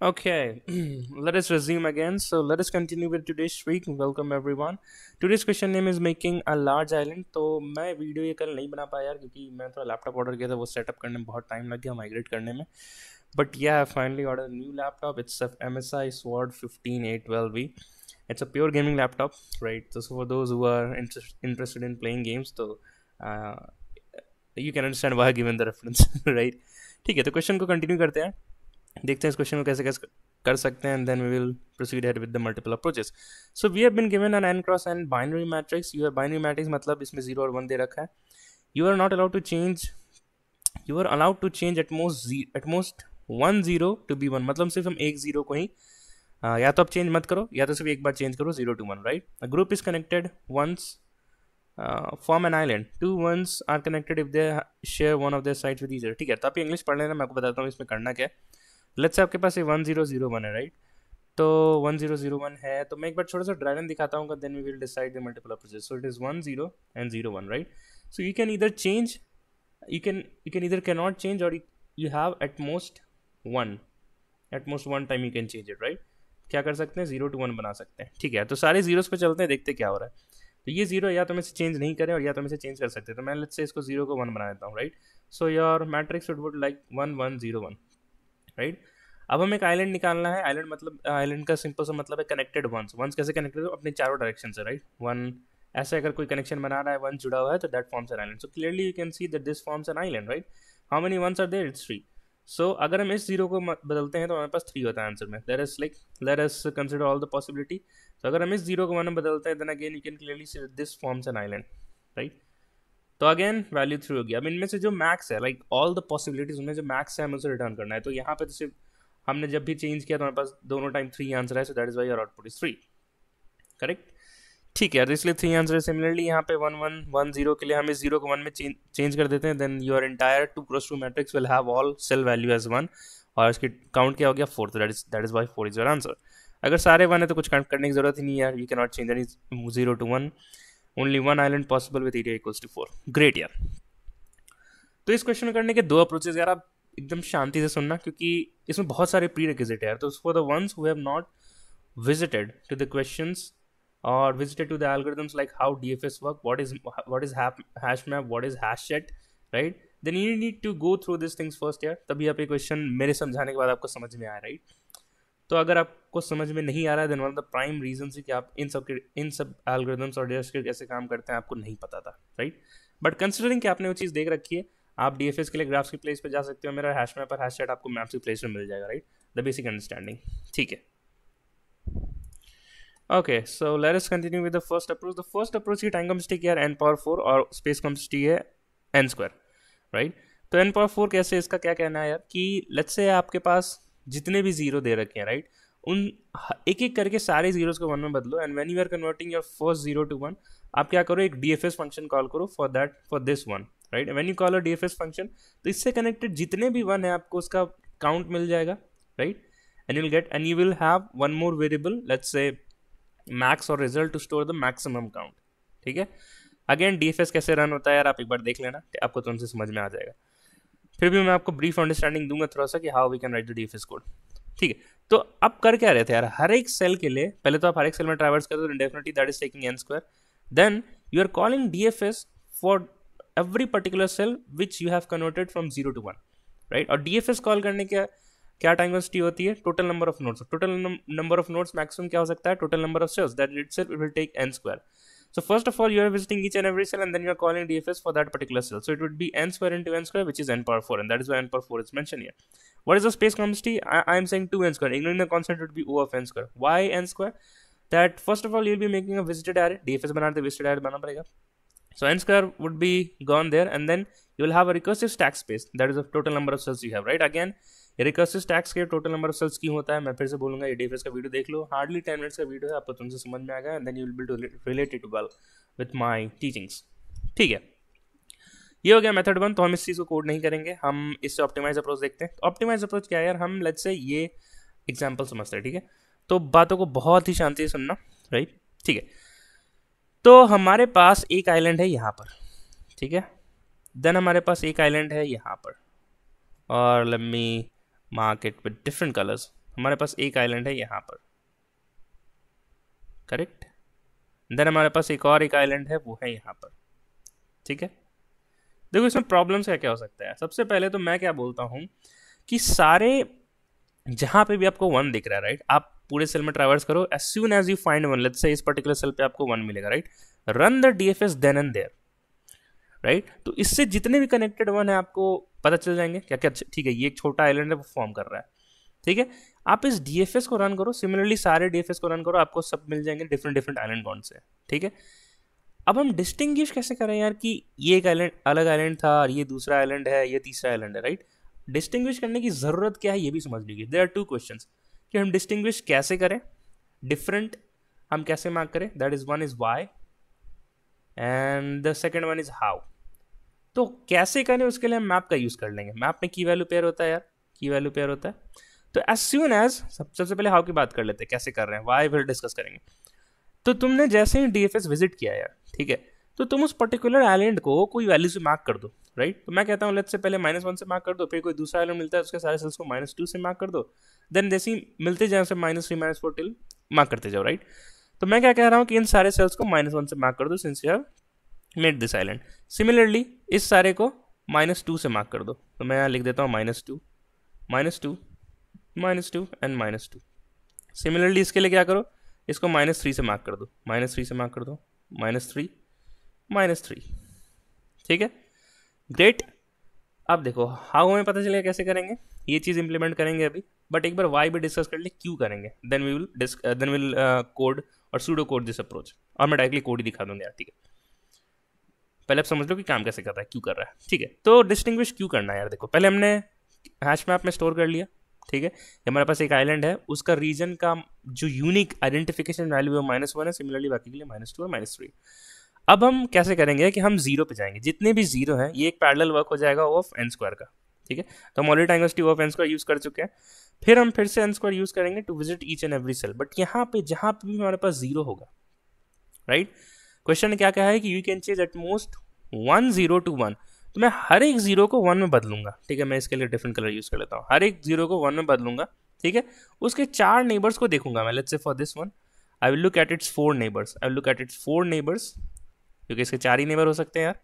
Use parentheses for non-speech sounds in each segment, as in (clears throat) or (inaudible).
Okay, (clears throat) let us resume again. So let us continue with today's week. Welcome everyone. Today's question name is making a large island. तो मैं video ये कल नहीं बना पाया यार क्योंकि मैं थोड़ा लैपटॉप ऑर्डर किया था वो सेटअप करने में बहुत टाइम लग गया माइग्रेट करने में but yeah I finally order new laptop it's M S I Sword fifteen eight twelve V it's a pure gaming laptop right तो for those who are interested in playing games तो you can understand why given the reference right ठीक है तो question को continue करते हैं देखते हैं इस क्वेश्चन को कैसे कैसे कर सकते हैं and then we will proceed ahead with the multiple approaches so we have been given an N cross N binary matrix you have binary matrix मतलब इसमें जीरो और वन दे रखा है you are not allowed to change you are allowed to change at most at most one zero to be one मतलब सिर्फ हम एक जीरो को ही uh, या तो आप चेंज मत करो या तो सिर्फ एक बार चेंज करो zero to one right a group is connected ones form an island two ones are connected if they share one of their sides with either ठीक है तो आप इंग्लिश पढ़ लेना मैं आपको बताता हूँ इसमें करना क्या है लेट्स से आपके पास ये वन जीरो जीरो वन है राइट तो वन जीरो जीरो वन है तो मैं एक बार छोटा सा ड्रैगन दिखाता हूँ then we will decide the multiple of so it is one zero and zero one right so you can इधर change you can you can इधर कैन नॉट चेंज और you have at most one at most one time you can change it right क्या कर सकते हैं zero to one बना सकते हैं ठीक है तो सारे जीरोस पे चलते हैं देखते क्या हो रहा है तो ये जीरो या तो मैं इसे चेंज नहीं करें और या तो मैं इसे चेंज कर सकते हैं तो मैं लेट्स से इसको जीरो को वन बना देता हूँ right so your matrix would would like one one zero one right अब हमें एक आइलैंड निकालना है आइलैंड मतलब आइलैंड uh, का सिंपल सा मतलब है कनेक्टेड वंस वंस कैसे कनेक्टेड हो अपने चारों डायरेक्शन से राइट वन ऐसे अगर कोई कनेक्शन बना रहा है वन जुड़ा हुआ है तो that forms an island so clearly you can see that this forms an island right how many ones are there it's three सो अगर हम इस जीरो को बदलते हैं तो हमारे पास थ्री होता है आंसर में there is like there is consider all the possibility तो अगर हम इस जीरो को वन में बदलते हैं then again you can clearly see this forms an island right तो अगेन वैल्यू थ्री होगी अब इनमें से जो मैक्स है लाइक ऑल द पॉसिबिलिटीज उनमें जो मैक्स है हमें उसे रिटर्न करना है तो यहाँ पे तो सिर्फ हमने जब भी चेंज किया तो हमारे पास दोनों टाइम थ्री आंसर है so that is why your output is three correct ठीक है तो इसलिए थ्री आंसर है सिमिलरली यहाँ पे वन वन वन जीरो के लिए हम इस जीरो को वन में चेंज कर देते हैं then your entire two cross two matrix will have all cell value as one और इसकी काउंट क्या हो गया four that is that is why four is your answer अगर सारे वन है तो कुछ काउंट करने की जरूरत ही नहीं है you can not change any zero to one only one island possible with area equals to four great यार तो इस क्वेश्चन करने के दो अप्रोचेज यार आप एकदम शांति से सुनना क्योंकि इसमें बहुत सारे प्री रिक्विजिट है यार तो for the ones who have not visited to the question और visited to the algorithms like how D F S work what is what is hash map what is hash set right then you need to go through this things first year तभी आप ये question मेरे समझाने के बाद आपको समझ में आया राइट तो अगर आप आपको समझ में नहीं आ रहा है then one of the prime reason है कि आप इन सब के इन सब एल्गोरिदम्स और डेट्स के कैसे काम करते हैं आपको नहीं पता था राइट बट कंसिडरिंग कि आपने वो चीज़ देख रखी है आप डी एफ एस के लिए ग्राफ्स की प्लेस पर जा सकते हो मेरा हैश मैप और हैश चैट आपको मैप्स की प्लेस में मिल जाएगा राइट द बेसिक अंडरस्टैंडिंग ठीक है okay so let us continue with the first approach the first approach की टाइम कम्पसिटी क्या है एन पावर फोर और स्पेस कम्पसिटी है एन स्क्वायर राइट तो एन पावर फोर कैसे इसका क्या कहना है यार कि लेट्स से आपके पास जितने भी जीरो दे रखे हैं राइट उन एक एक करके सारे जीरोज को वन में बदलो and when you are converting your first zero to one आप क्या करो एक D F S function call करो for that for this one right when you call a D function तो इससे कनेक्टेड जितने भी वन है आपको उसका काउंट मिल जाएगा right and you'll get and you will have one more variable let's say max और result to store the maximum count ठीक है अगेन डी एफ एस कैसे रन होता है यार आप एक बार देख लेना आपको तुरंत समझ में आ जाएगा फिर भी मैं आपको ब्रीफ अंडरस्टैंडिंग दूंगा थोड़ा सा कि how we can write the D code ठीक है तो आप कर क्या रहे थे यार हर एक सेल के लिए पहले तो आप हर एक सेल में ट्रावर्स करते हो definitely that is taking n square then you are calling D F S for every particular cell which you have converted from zero to one right और डी एफ एस कॉल करने के क्या time होती है total number of nodes total number of nodes maximum क्या हो सकता है total number of cells that itself will take n square So first of all, you are visiting each and every cell and then you are calling DFS for that particular cell. So it would be n square into n square, which is n power 4 and that is why n power 4 is mentioned here. What is the space complexity? I am saying 2n square. Ignoring the constant would be O of n square. Why n square? That first of all, you'll be making a visited array. DFS the visited array So n square would be gone there and then you will have a recursive stack space. That is the total number of cells you have, right? Again, recursive stacks के total number of cells क्यों होता है मैं फिर से बोलूंगा ई का video देख लो हार्डली टेन मिनट्स का वीडियो है आपको तुमसे समझ में आएगा and then you will related to well with my teachings ठीक है ये हो गया मेथड वन तो हम इस चीज़ को कोड नहीं करेंगे हम इससे ऑप्टिमाइज अप्रोच देखते हैं ऑप्टिमाइज तो अप्रोच क्या है यार हम लग से ये एग्जाम्पल समझते हैं ठीक है तो बातों को बहुत ही शांति से सुनना राइट ठीक है तो हमारे पास एक आइलैंड है यहाँ पर ठीक है देन हमारे पास एक आइलैंड है यहाँ पर और लम्मी मार्केट विद डिफरेंट कलर्स हमारे पास एक आइलैंड है यहाँ पर करेक्ट देन हमारे पास एक और एक आइलैंड है वो है यहाँ पर ठीक है देखो इसमें प्रॉब्लम्स क्या क्या हो सकता है सबसे पहले तो मैं क्या बोलता हूँ कि सारे जहाँ पे भी आपको वन दिख रहा है राइट आप पूरे सेल में ट्रैवर्स करो as soon as you find one let's say इस पर्टिकुलर सेल पे आपको वन मिलेगा right run the D F S then and there right तो इससे जितने भी कनेक्टेड वन है आपको पता चल जाएंगे क्या क्या ठीक है ये एक छोटा आइलैंड है वो फॉर्म कर रहा है ठीक है आप इस डी को रन करो सिमिलरली सारे डी को रन करो आपको सब मिल जाएंगे डिफरेंट डिफरेंट आइलैंड कौन से ठीक है अब हम डिस्टिंग्विश कैसे करें यार कि ये एक आइलैंड अलग आइलैंड था और ये दूसरा आइलैंड है ये तीसरा आइलैंड है राइट डिस्टिंग्विश करने की ज़रूरत क्या है ये भी समझ लीजिए देर आर टू क्वेश्चन कि हम डिस्टिंग्विश कैसे करें डिफरेंट हम कैसे मार्क करें that is one is why and the second one is how तो कैसे करें उसके लिए हम मैप का यूज़ कर लेंगे मैप में की वैल्यू पेयर होता है यार की वैल्यू पेयर होता है तो एज सून एज सबसे पहले हाउ की बात कर लेते हैं कैसे कर रहे हैं वाई फिर डिस्कस करेंगे तो तुमने जैसे ही डी विजिट किया यार ठीक है तो तुम उस पर्टिकुलर आइलैंड को कोई वैल्यू से मार्क कर दो राइट तो मैं कहता हूँ लेट से पहले माइनस वन से मार्क कर दो फिर कोई दूसरा आइलैंड मिलता है उसके सारे सेल्स को माइनस टू से मार्क कर दो देन जैसे ही मिलते जाए उसे minus three minus four till mark करते जाओ राइट तो मैं क्या कह रहा हूँ कि इन सारे सेल्स को माइनस वन से मार्क कर दो since you have made this island similarly इस सारे को माइनस टू से मार्क कर दो तो मैं यहाँ लिख देता हूँ minus two minus two minus two and minus two similarly इसके लिए क्या करो इसको माइनस थ्री से मार्क कर दो माइनस थ्री से मार्क कर दो माइनस थ्री माइनस थ्री ठीक है ग्रेट अब देखो हाउ हमें पता चलेगा कैसे करेंगे ये चीज़ इंप्लीमेंट करेंगे अभी बट एक बार वाई भी डिस्कस कर ले क्यों करेंगे then we will then will code और सूडो कोड दिस अप्रोच और मैं डायरेक्टली कोड ही दिखा दूंगा यार ठीक है पहले आप समझ लो कि काम कैसे कर रहा है क्यों कर रहा है ठीक है तो डिस्टिंग्विश क्यों करना है यार देखो पहले हमने हैश मैप में स्टोर कर लिया ठीक है हमारे पास एक आइलैंड है उसका रीजन का जो यूनिक आइडेंटिफिकेशन वैल्यू है माइनस वन है सिमिलरली बाकी के लिए माइनस टू और माइनस थ्री अब हम कैसे करेंगे कि हम जीरो पे जाएंगे जितने भी जीरो हैं ये एक पैडल वर्क हो जाएगा ऑफ एन स्क्वायर का ठीक है तो हम already time of n square use कर चुके हैं फिर हम फिर से एन स्क्वायर यूज़ करेंगे to visit each and every cell but यहाँ पे जहाँ पे भी हमारे पास जीरो होगा राइट क्वेश्चन ने क्या कहा है कि you can change at most one zero to one तो मैं हर एक जीरो को वन में बदलूंगा ठीक है मैं इसके लिए डिफरेंट कलर यूज़ कर लेता हूँ हर एक जीरो को वन में बदलूंगा ठीक है उसके चार नेबर्स को देखूंगा मैं let's say for this one I will look at its four neighbours I will look at its four neighbours क्योंकि इसके चार ही नेबर हो सकते हैं यार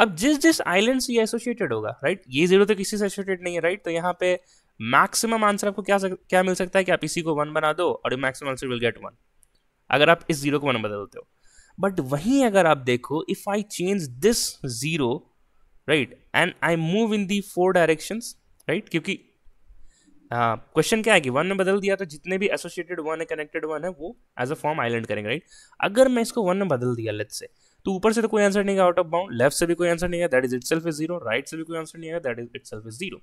अब जिस जिस आइलैंड से ये एसोसिएटेड होगा राइट ये जीरो तो किसी से एसोसिएटेड नहीं है राइट तो यहाँ पे मैक्सिमम आंसर आपको क्या सक, क्या मिल सकता है कि आप इसी को वन बना दो और maximum answer will get one अगर आप इस जीरो को वन बदल देते हो बट वहीं अगर आप देखो if I change this zero right and I move in the four direction right क्योंकि क्वेश्चन uh, क्या है कि वन में बदल दिया तो जितने भी एसोसिएटेड वन है कनेक्टेड वन है वो एज अ फॉर्म आइलैंड करेंगे राइट right? अगर मैं इसको वन में बदल दिया लेट्स से तो ऊपर से तो कोई आंसर नहीं है आउट ऑफ बाउंड लेफ्ट से भी कोई आंसर नहीं है that is itself is zero right से भी कोई आंसर नहीं है that is itself is zero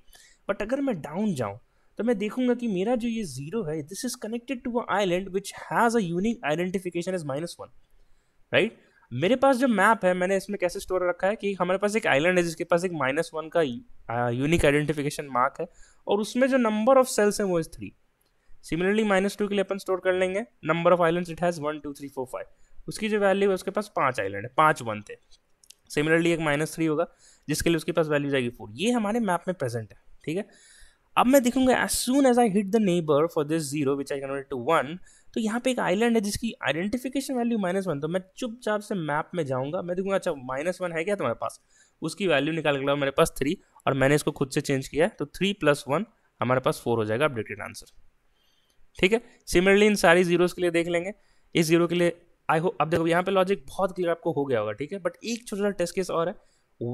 but अगर मैं डाउन जाऊँ तो मैं देखूंगा कि मेरा जो ये जीरो है this is connected to a island which has a unique identification is minus one right मेरे पास जो मैप है मैंने इसमें कैसे स्टोर रखा है कि हमारे पास एक आइलैंड है जिसके पास एक माइनस वन का यूनिक आइडेंटिफिकेशन मार्क है और उसमें जो नंबर ऑफ सेल्स हैं वो is three similarly minus two के लिए अपन स्टोर कर लेंगे number of islands it has one two three four five उसकी जो वैल्यू है उसके पास पाँच आइलैंड है पाँच वन थे सिमिलरली एक माइनस थ्री होगा जिसके लिए उसके पास वैल्यू जाएगी फोर ये हमारे मैप में प्रेजेंट है ठीक है अब मैं देखूंगा as soon as I hit the neighbour for this zero which I convert to one तो यहाँ पे एक आइलैंड है जिसकी आइडेंटिफिकेशन वैल्यू माइनस वन तो मैं चुपचाप से मैप में जाऊँगा मैं देखूंगा अच्छा माइनस वन है क्या तुम्हारे पास उसकी वैल्यू निकाल के लगा मेरे पास थ्री और मैंने इसको खुद से चेंज किया तो थ्री प्लस वन हमारे पास फोर हो जाएगा अपडेटेड आंसर ठीक है सिमिलरली इन सारी जीरोज़ के लिए देख लेंगे इस जीरो के लिए आई होप अब देखो यहाँ पे लॉजिक बहुत क्लियर आपको हो गया होगा ठीक है बट एक छोटा सा टेस्ट केस और है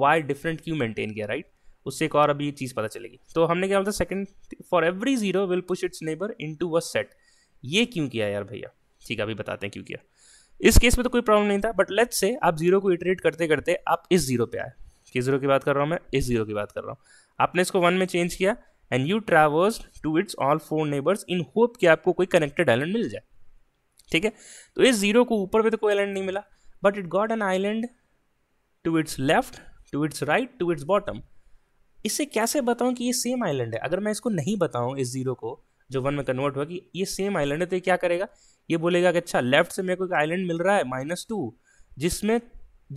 वाई डिफरेंट क्यों मेंटेन किया राइट उससे एक और अभी चीज़ पता चलेगी तो हमने क्या बोलता second for every zero will push its neighbour into a set ये क्यों किया यार भैया ठीक है अभी बताते हैं क्यों किया इस केस में तो कोई प्रॉब्लम नहीं था बट लेट्स से आप जीरो को इटरेट करते करते आप इस जीरो पे आए किस जीरो की बात कर रहा हूँ मैं इस जीरो की बात कर रहा हूँ आपने इसको वन में चेंज किया and you travels to its all four neighbours in hope कि आपको कोई कनेक्टेड आइलैंड मिल जाए ठीक है तो इस ज़ीरो को ऊपर पे तो कोई आइलैंड नहीं मिला but it got an island to its left to its right to its bottom इसे कैसे बताऊँ कि ये सेम आइलैंड है अगर मैं इसको नहीं बताऊँ इस ज़ीरो को जो वन में कन्वर्ट हुआ कि ये सेम आइलैंड है तो ये क्या करेगा ये बोलेगा कि अच्छा लेफ्ट से मेरे को एक आइलैंड मिल रहा है माइनस टू जिसमें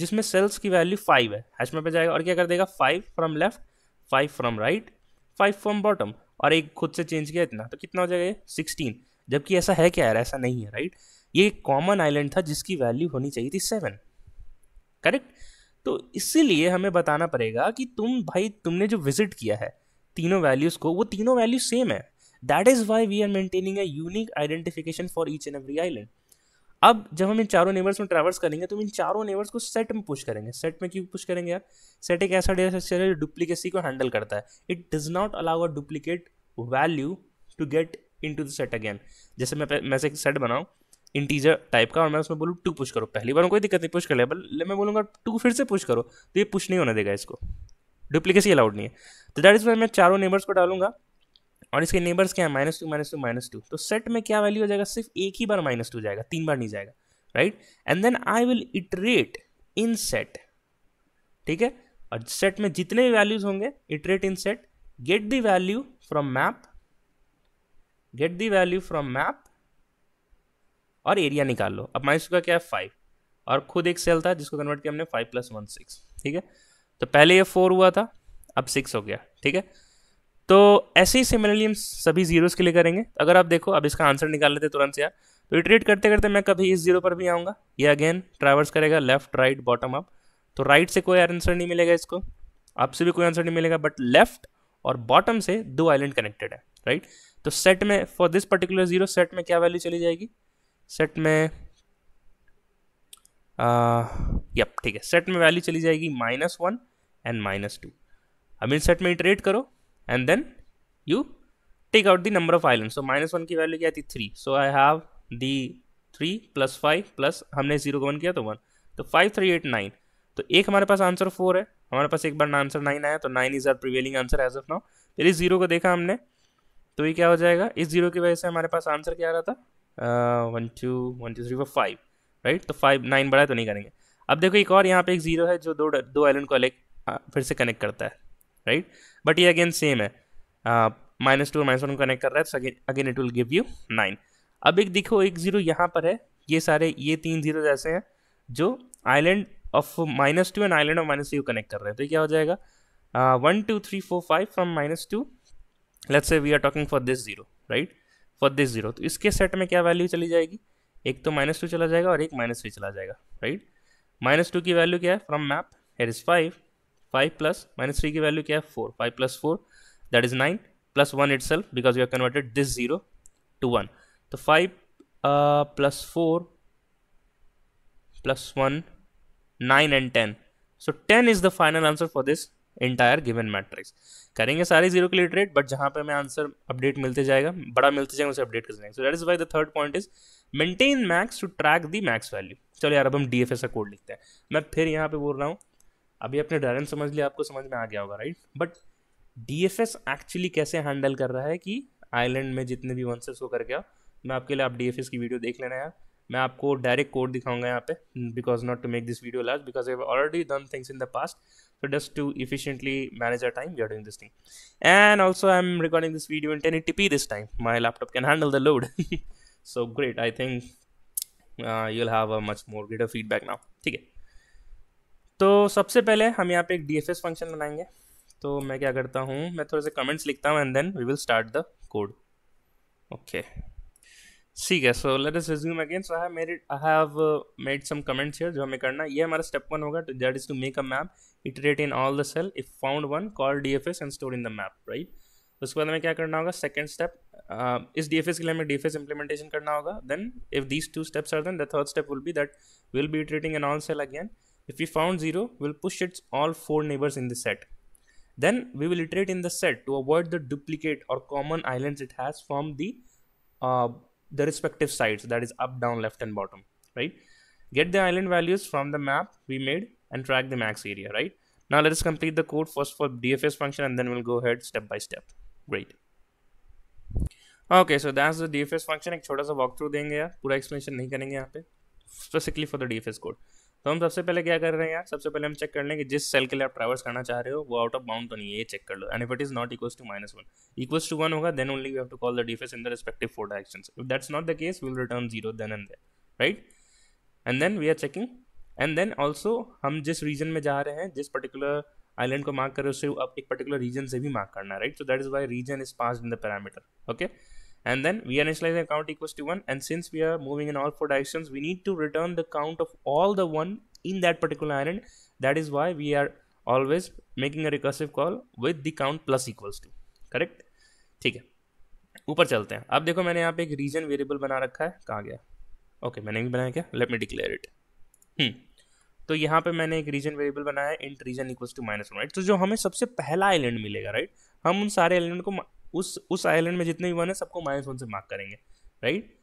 जिसमें सेल्स की वैल्यू फाइव है हैश में पे जाएगा और क्या कर देगा five from left five from right five from bottom और एक खुद से चेंज किया इतना तो कितना हो जाएगा ये सिक्सटीन जबकि ऐसा है क्या यार ऐसा नहीं है राइट ये एक कॉमन आइलैंड था जिसकी वैल्यू होनी चाहिए थी सेवन करेक्ट तो इसीलिए हमें बताना पड़ेगा कि तुम भाई तुमने जो विजिट किया है तीनों वैल्यूज़ को वो तीनों वैल्यू सेम है that is why we are maintaining a unique identification for each and every island अब जब हम इन चारों नेबर्स में ट्रैवल्स करेंगे तो इन चारों नेबर्स को सेट में पुश करेंगे सेट में क्यों पुश करेंगे यार सेट एक ऐसा डेटा स्ट्रक्चर है जो डुप्लीकेसी को हैंडल करता है it does not allow a duplicate value to get into the set again जैसे मैं मैं से एक सेट बनाऊँ इंटीजर टाइप का और मैं उसमें बोलूँ टू पुश करो पहली बार कोई दिक्कत नहीं पुश कर लिया बल मैं बोलूँगा टू फिर से पुश करो तो ये पुश नहीं होने देगा इसको डुप्लीकेसी अलाउड नहीं है तो दैट इज़ वाई मैं चारों नेबर्स को डालूंगा और इसके नेबर्स क्या है minus two minus two minus two तो सेट में क्या वैल्यू हो जाएगा सिर्फ एक ही बार माइनस टू जाएगा तीन बार नहीं जाएगा right and then I will iterate in set ठीक है और सेट में जितने भी वैल्यूज होंगे iterate in set get the value from map get the value from map और एरिया निकाल लो अब माइनस का क्या है फाइव और खुद एक सेल था जिसको कन्वर्ट किया हमने फाइव प्लस वन सिक्स ठीक है तो पहले ये फोर हुआ था अब सिक्स हो गया ठीक है तो ऐसे ही सिमिलरली हम सभी जीरोस के लिए करेंगे अगर आप देखो अब इसका आंसर निकाल लेते तुरंत से यार तो इटरेट करते करते मैं कभी इस जीरो पर भी आऊँगा ये अगेन ट्रैवर्स करेगा लेफ्ट राइट बॉटम अप तो राइट से कोई आंसर नहीं मिलेगा इसको आपसे भी कोई आंसर नहीं मिलेगा बट लेफ्ट और बॉटम से दो आइलैंड कनेक्टेड है राइट तो सेट में for this particular zero set में क्या वैल्यू चली जाएगी सेट में यप uh, ठीक है सेट में वैल्यू चली जाएगी minus one and minus two अब इन सेट में इटरेट करो and then you take out the number of island so minus one की वैल्यू क्या थी three so I have the three plus five plus हमने zero को one किया तो वन तो फाइव थ्री एट नाइन तो एक हमारे पास आंसर फोर है हमारे पास एक बार आंसर नाइन आया तो nine is our prevailing answer as of now फिर इस जीरो को देखा हमने तो ये क्या हो जाएगा इस जीरो की वजह से हमारे पास आंसर क्या आ रहा था one two one two three four five right तो फाइव नाइन बड़ा है तो नहीं करेंगे अब देखो एक और यहाँ पे एक जीरो है जो दो दो आइलैंड को अलग हाँ, फिर से कनेक्ट करता है राइट बट ये अगेन सेम है minus two minus one connect कर रहा है again it will give you nine अब एक देखो एक जीरो यहाँ पर है ये सारे ये तीन जीरो जैसे हैं जो island of minus two and island of minus three को कनेक्ट कर रहे हैं तो क्या हो जाएगा one two three four five from minus two let's say we are talking for this zero right for this zero तो इसके सेट में क्या वैल्यू चली जाएगी एक तो माइनस टू चला जाएगा और एक माइनस थ्री चला जाएगा राइट माइनस टू की वैल्यू क्या है from map here is five five plus minus three की वैल्यू क्या है four five plus four that is nine plus one itself because you are converted this zero to one तो five plus four plus one nine and ten so ten is the final answer for this entire given matrix करेंगे सारे zero के literate but जहाँ पे हमें answer update मिलते जाएगा बड़ा मिलते जाएगा उसे अपडेट कर जाएंगे so that is why the third point is maintain max to track the max value चलो यार अब हम डी एफ एस का कोड लिखते हैं मैं फिर यहाँ पे बोल रहा हूँ अभी अपने डायग्राम समझ लिया आपको समझ में आ गया होगा right but D F S actually कैसे हैंडल कर रहा है कि आईलैंड में जितने भी वंसेस को करके आओ मैं आपके लिए आप डी एफ एस की वीडियो देख लेना यार मैं आपको डायरेक्ट कोड दिखाऊंगा यहाँ पे because not to make this video last because I have already done things in the past so just to efficiently manage our time we are doing this thing and also i'm recording this video in 1080p this time my laptop can handle the load so great i think uh, you'll have a much more greater feedback now theek hai to sabse pehle hum yahan pe ek dfs function banayenge to main kya karta hu main thode se comments likhta hu and then we will start the code okay ठीक है so let us resume again so I made I have made some comments here जो हमें करना है ये हमारा step one होगा that is to make a map iterate in all the cell if found one call D F S and store in the map right उसके बाद हमें क्या करना होगा सेकेंड स्टेप uh, इस डी एफ एस के लिए हमें डी एफ एस इम्प्लीमेंटेशन करना होगा then if these two steps are then the third step will be that will be iterating in all cell again if we found zero will push its all four neighbours in the set then we will iterate in the set to avoid the duplicate और common islands it has from the uh, the respective sides that is up down left and bottom right get the island values from the map we made and track the max area right now let us complete the code first for dfs function and then we'll go ahead step by step great okay so that's the dfs function ek chota sa walkthrough denge yaar pura explanation nahi karenge yahan pe specifically for the dfs code तो हम सबसे पहले क्या कर रहे हैं यार सबसे पहले हम चेक कर लें कि जिस सेल के लिए आप ट्रैवर्स करना चाह रहे हो वो आउट ऑफ बाउंड तो नहीं है ये चेक कर लो and if it is not equals to minus one equals to one होगा then only we have to call the DFS in the respective four direction if that's not the case will return zero then and there right and then we are checking and then also हम जिस reason में जा रहे हैं जिस particular island को mark कर करें उससे आप एक पर्टिकुलर रीजन से भी मार्क करना right so that is why region is pass in the parameter okay and then we are initializing count equals to one and since we are moving in all four directions we need to return the count of all the one in that particular array. that is why we are always making a recursive call with the count plus equals to correct ठीक है ऊपर चलते हैं अब देखो मैंने यहाँ पे एक रीजन वेरिएबल बना रखा है कहाँ गया ओके okay, मैंने भी बनाया क्या let me declare it hmm तो यहाँ पे मैंने एक रीजन वेरिएबल बनाया int region equals to minus one right तो जो हमें सबसे पहला आइलैंड मिलेगा राइट हम उन सारे आइलैंड को उस उस आइलैंड में जितने भी वन है सबको माइनस वन से मार्क करेंगे राइट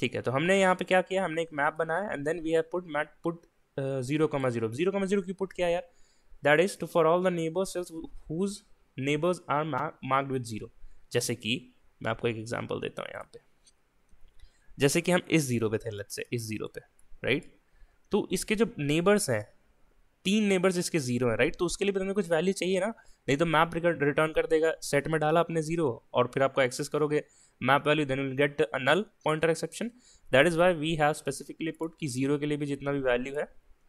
ठीक है तो हमने यहाँ पे क्या किया हमने एक मैप बनाया and then we have put map put zero comma zero zero comma zero की पुट किया यार that is to for all the neighbours cells whose neighbours are marked with zero जैसे कि मैं आपको एक एग्जाम्पल देता हूँ यहाँ पे जैसे कि हम इस जीरो पे थे लत से इस जीरो पे राइट तो इसके जो नेबर्स हैं तीन नेबर्स इसके जीरो हैं राइट तो उसके लिए तुम्हें कुछ वैल्यू चाहिए ना नहीं तो मैप रिटर्न कर देगा सेट में डाला अपने जीरो और फिर आपको एक्सेस करोगे map value then will get a null pointer exception that is why we have specifically put कि जीरो के लिए भी जितना भी वैल्यू है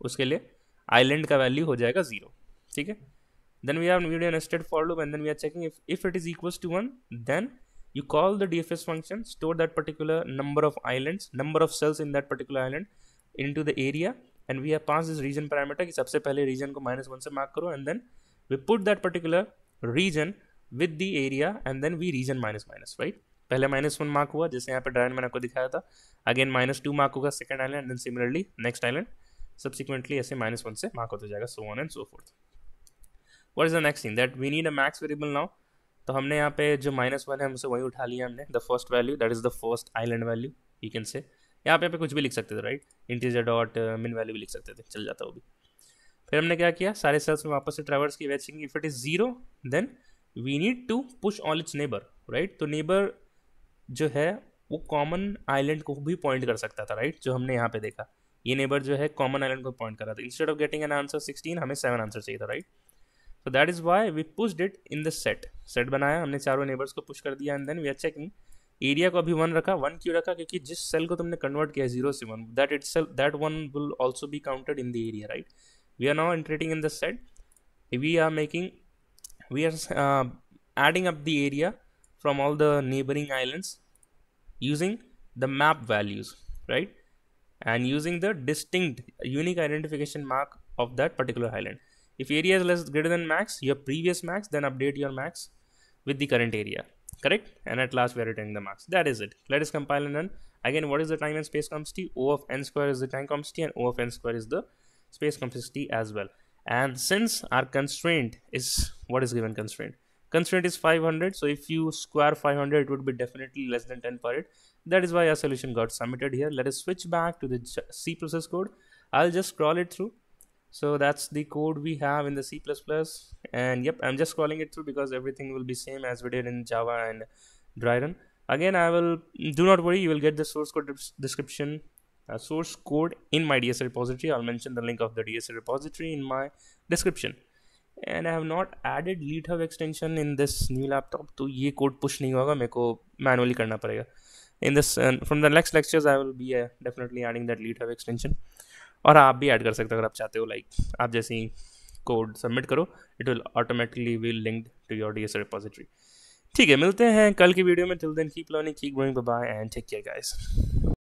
उसके लिए आईलैंड का वैल्यू हो जाएगा जीरो ठीक है देन वी हैव वीडियो nested for loop and then we are checking if if it is equals to one then you call the D F S function store that particular number of island number of cells in that particular island in to the area and we have passed this region parameter कि सबसे पहले region को minus one से mark करो and then we put that particular region with the area and then we region minus minus right पहले minus one mark हुआ जैसे यहाँ पे ड्राइंड मैंने आपको दिखाया था अगेन माइनस टू मार्क होगा second island and similarly next island subsequently ऐसे माइनस वन से मार्क होता जाएगा so on and so forth what is the next thing that we need a max variable now तो हमने यहाँ पे जो माइनस वन है हमसे वही उठा लिया हमने the first value that is the first island value you can say यहाँ पे पे कुछ भी लिख सकते थे right integer dot min value भी लिख सकते थे चल जाता वो भी फिर हमने क्या किया सारे सेल्स में वापस से ट्रेवर्स की watching if it is zero then we need to push all its neighbour right तो नेबर जो है वो कॉमन आइलैंड को भी पॉइंट कर सकता था राइट जो हमने यहाँ पे देखा ये नेबर जो है कॉमन आइलैंड को पॉइंट कर रहा था instead of getting an answer sixteen हमें सेवन आंसर चाहिए था right so that is why we push it in the set set बनाया हमने चारों नेबर्स को पुश कर दिया and then we are checking area को अभी वन रखा वन क्यों रखा क्योंकि जिस सेल को तुमने कन्वर्ट किया जीरो से one that it cell that one will also be counted in the area right we are now iterating in the set we are making we are adding up the area from all the neighbouring islands using the map values right and using the distinct unique identification mark of that particular island if area is less greater than max your previous max then update your max with the current area correct and at last we are returning the marks that is it let us compile and run again what is the time and space complexity o of n square is the time complexity and o of n square is the space complexity as well and since our constraint is what is given constraint constraint is 500 so if you square 500 it would be definitely less than 10 per it that is why our solution got submitted here let us switch back to the c process code i'll just scroll it through so that's the code we have in the c++ and yep i'm just scrolling it through because everything will be same as we did in java and dryden again i will do not worry you will get the source code description uh, source code in my DSL repository. I'll mention the link of the DSL repository in my description. And I have not added LeadHub extension in this new laptop, So this code push नहीं होगा मेरे को manually करना manually. In this, uh, from the next lectures, I will be uh, definitely adding that LeadHub extension. और आप भी add कर सकते हो अगर आप चाहते हो लाइक आप जैसे ही कोड सबमिट करो it will automatically will linked to your D S repository ठीक है मिलते हैं कल की वीडियो में till then keep learning keep going bye and take care guys